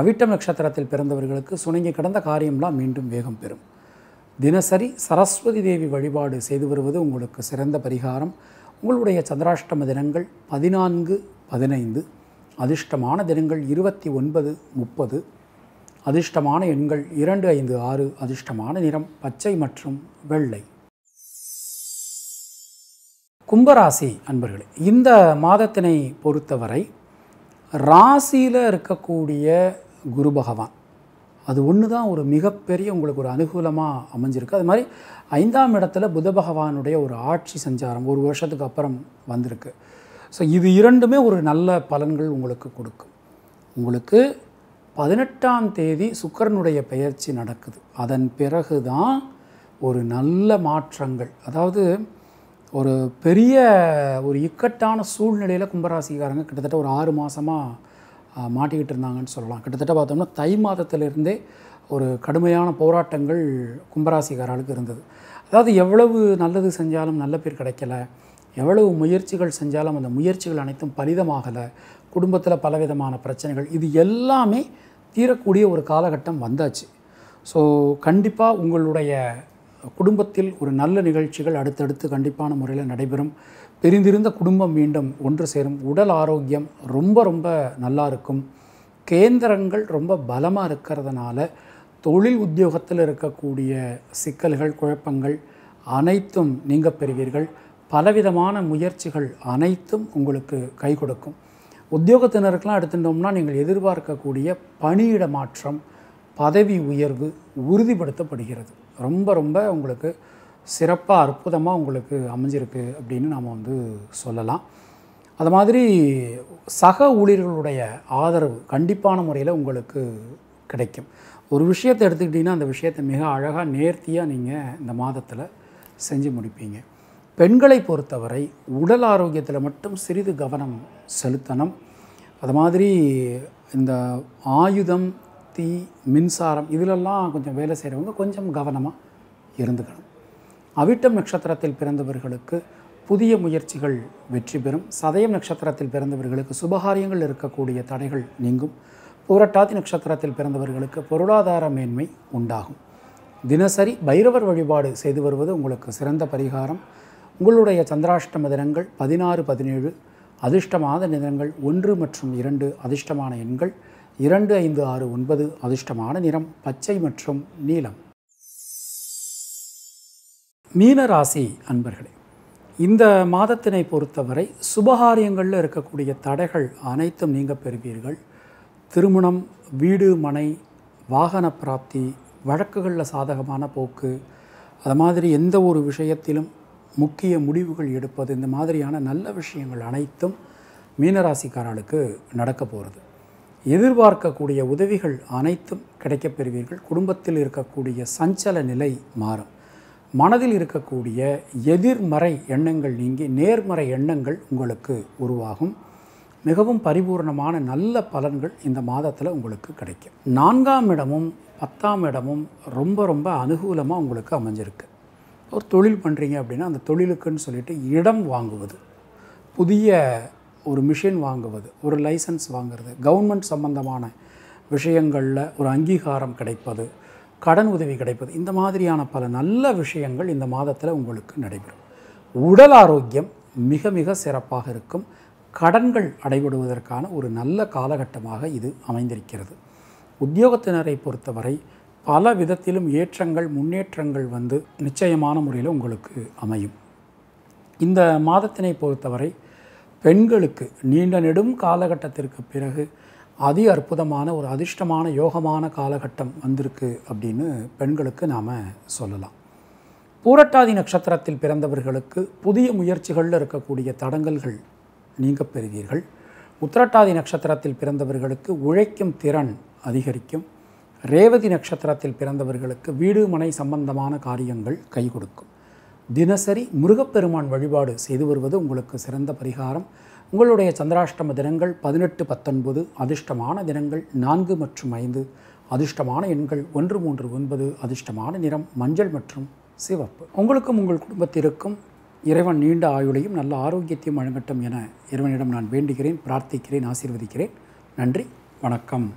அவிட்டம் நட்சத்திரத்தில் பிறந்தவர்களுக்கு சுணங்கி கிடந்த காரியம்லாம் மீண்டும் வேகம் பெறும் தினசரி சரஸ்வதி தேவி வழிபாடு செய்து வருவது உங்களுக்கு சிறந்த பரிகாரம் உங்களுடைய சந்திராஷ்டம தினங்கள் பதினான்கு பதினைந்து அதிர்ஷ்டமான தினங்கள் இருபத்தி ஒன்பது முப்பது அதிர்ஷ்டமான எண்கள் இரண்டு ஐந்து ஆறு அதிர்ஷ்டமான நிறம் பச்சை மற்றும் வெள்ளை கும்பராசி அன்பர்களே இந்த மாதத்தினை பொறுத்தவரை ராசியில் இருக்கக்கூடிய குரு பகவான் அது ஒன்று தான் ஒரு மிகப்பெரிய உங்களுக்கு ஒரு அனுகூலமாக அமைஞ்சிருக்கு அது மாதிரி ஐந்தாம் இடத்துல புத பகவானுடைய ஒரு ஆட்சி சஞ்சாரம் ஒரு வருஷத்துக்கு அப்புறம் வந்திருக்கு ஸோ இது இரண்டுமே ஒரு நல்ல பலன்கள் உங்களுக்கு கொடுக்கும் உங்களுக்கு பதினெட்டாம் தேதி சுக்கரனுடைய பெயர்ச்சி நடக்குது அதன் பிறகு தான் ஒரு நல்ல மாற்றங்கள் அதாவது ஒரு பெரிய ஒரு இக்கட்டான சூழ்நிலையில் கும்பராசிக்காரங்க கிட்டத்தட்ட ஒரு ஆறு மாதமாக மாட்டிக்கிட்டு இருந்தாங்கன்னு சொல்லலாம் கிட்டத்தட்ட பார்த்தோம்னா தை மாதத்திலிருந்தே ஒரு கடுமையான போராட்டங்கள் கும்பராசிக்காரர்களுக்கு இருந்தது அதாவது எவ்வளவு நல்லது செஞ்சாலும் நல்ல பேர் கிடைக்கல எவ்வளவு முயற்சிகள் செஞ்சாலும் அந்த முயற்சிகள் அனைத்தும் பலிதமாகலை குடும்பத்தில் பலவிதமான பிரச்சனைகள் இது எல்லாமே தீரக்கூடிய ஒரு காலகட்டம் வந்தாச்சு ஸோ கண்டிப்பாக உங்களுடைய குடும்பத்தில் ஒரு நல்ல நிகழ்ச்சிகள் அடுத்தடுத்து கண்டிப்பான முறையில் நடைபெறும் பிரிந்திருந்த குடும்பம் மீண்டும் ஒன்று சேரும் உடல் ஆரோக்கியம் ரொம்ப ரொம்ப நல்லா இருக்கும் கேந்திரங்கள் ரொம்ப பலமாக இருக்கிறதுனால தொழில் உத்தியோகத்தில் இருக்கக்கூடிய சிக்கல்கள் குழப்பங்கள் அனைத்தும் நீங்க பெறுவீர்கள் பலவிதமான முயற்சிகள் அனைத்தும் உங்களுக்கு கை கொடுக்கும் உத்தியோகத்தினருக்கெலாம் எடுத்துட்டோம்னா நீங்கள் எதிர்பார்க்கக்கூடிய பணியிட மாற்றம் பதவி உயர்வு உறுதிப்படுத்தப்படுகிறது ரொம்ப ரொம்ப உங்களுக்கு சிறப்பாக அற்புதமாக உங்களுக்கு அமைஞ்சிருக்கு அப்படின்னு நாம் வந்து சொல்லலாம் அது மாதிரி சக ஊழியர்களுடைய ஆதரவு கண்டிப்பான முறையில் உங்களுக்கு கிடைக்கும் ஒரு விஷயத்தை எடுத்துக்கிட்டிங்கன்னா அந்த விஷயத்தை மிக அழகாக நேர்த்தியாக நீங்கள் இந்த மாதத்தில் செஞ்சு முடிப்பீங்க பெண்களை பொறுத்தவரை உடல் ஆரோக்கியத்தில் மட்டும் சிறிது கவனம் செலுத்தணும் அது மாதிரி இந்த ஆயுதம் தீ மின்சாரம் இதிலெல்லாம் கொஞ்சம் வேலை செய்கிறவங்க கொஞ்சம் கவனமாக இருந்துக்கணும் அவிட்டம் நட்சத்திரத்தில் பிறந்தவர்களுக்கு புதிய முயற்சிகள் வெற்றி பெறும் சதயம் நட்சத்திரத்தில் பிறந்தவர்களுக்கு சுபகாரியங்கள் இருக்கக்கூடிய தடைகள் நீங்கும் பூரட்டாதி நட்சத்திரத்தில் பிறந்தவர்களுக்கு பொருளாதார மேன்மை உண்டாகும் தினசரி பைரவர் வழிபாடு செய்து வருவது உங்களுக்கு சிறந்த பரிகாரம் உங்களுடைய சந்திராஷ்டம தினங்கள் பதினாறு பதினேழு அதிர்ஷ்டமாத நிறங்கள் ஒன்று மற்றும் இரண்டு அதிர்ஷ்டமான எண்கள் இரண்டு ஐந்து ஆறு ஒன்பது அதிர்ஷ்டமான நிறம் பச்சை மற்றும் நீலம் மீனராசி அன்பர்களே இந்த மாதத்தினை பொறுத்தவரை சுபகாரியங்களில் இருக்கக்கூடிய தடைகள் அனைத்தும் நீங்கள் பெறுவீர்கள் திருமணம் வீடு மனை வாகன பிராப்தி வழக்குகளில் சாதகமான போக்கு அது மாதிரி எந்த ஒரு விஷயத்திலும் முக்கிய முடிவுகள் எடுப்பது இந்த மாதிரியான நல்ல விஷயங்கள் அனைத்தும் மீனராசிக்காரர்களுக்கு நடக்க போகிறது எதிர்பார்க்கக்கூடிய உதவிகள் அனைத்தும் கிடைக்கப்பெறுவீர்கள் குடும்பத்தில் இருக்கக்கூடிய சஞ்சல நிலை மாறும் மனதில் இருக்கக்கூடிய எதிர்மறை எண்ணங்கள் நீங்கி நேர்மறை எண்ணங்கள் உங்களுக்கு உருவாகும் மிகவும் பரிபூர்ணமான நல்ல பலன்கள் இந்த மாதத்தில் உங்களுக்கு கிடைக்கும் நான்காம் இடமும் பத்தாம் இடமும் ரொம்ப ரொம்ப அனுகூலமாக உங்களுக்கு அமைஞ்சிருக்கு ஒரு தொழில் பண்ணுறீங்க அப்படின்னா அந்த தொழிலுக்குன்னு சொல்லிட்டு இடம் வாங்குவது புதிய ஒரு மிஷின் வாங்குவது ஒரு லைசன்ஸ் வாங்குறது கவர்மெண்ட் சம்பந்தமான விஷயங்களில் ஒரு அங்கீகாரம் கிடைப்பது கடன் உதவி கிடைப்பது இந்த மாதிரியான பல நல்ல விஷயங்கள் இந்த மாதத்தில் உங்களுக்கு நடைபெறும் உடல் ஆரோக்கியம் மிக மிக சிறப்பாக இருக்கும் கடன்கள் அடைபடுவதற்கான ஒரு நல்ல காலகட்டமாக இது அமைந்திருக்கிறது உத்தியோகத்தினரை பொறுத்தவரை பல விதத்திலும் ஏற்றங்கள் முன்னேற்றங்கள் வந்து நிச்சயமான முறையில் உங்களுக்கு அமையும் இந்த மாதத்தினை பொறுத்தவரை பெண்களுக்கு நீண்ட நெடும் காலகட்டத்திற்கு பிறகு அதி அற்புதமான ஒரு அதிர்ஷ்டமான யோகமான காலகட்டம் வந்திருக்கு அப்படின்னு பெண்களுக்கு நாம் சொல்லலாம் பூரட்டாதி நட்சத்திரத்தில் பிறந்தவர்களுக்கு புதிய முயற்சிகளில் இருக்கக்கூடிய தடங்கல்கள் நீங்க பெறுவீர்கள் உத்திரட்டாதி நட்சத்திரத்தில் பிறந்தவர்களுக்கு உழைக்கும் திறன் அதிகரிக்கும் ரேவதி நட்சத்திரத்தில் பிறந்தவர்களுக்கு வீடு மனை சம்பந்தமான காரியங்கள் கை கொடுக்கும் தினசரி முருகப்பெருமான் வழிபாடு செய்து வருவது உங்களுக்கு சிறந்த பரிகாரம் உங்களுடைய சந்திராஷ்டம தினங்கள் பதினெட்டு பத்தொன்பது அதிர்ஷ்டமான தினங்கள் நான்கு மற்றும் ஐந்து அதிர்ஷ்டமான எண்கள் ஒன்று மூன்று ஒன்பது அதிர்ஷ்டமான நிறம் மஞ்சள் மற்றும் சிவப்பு உங்களுக்கும் உங்கள் குடும்பத்திற்கும் இறைவன் நீண்ட ஆயுளையும் நல்ல ஆரோக்கியத்தையும் வழங்கட்டும் என இறைவனிடம் நான் வேண்டுகிறேன் பிரார்த்திக்கிறேன் ஆசீர்வதிக்கிறேன் நன்றி வணக்கம்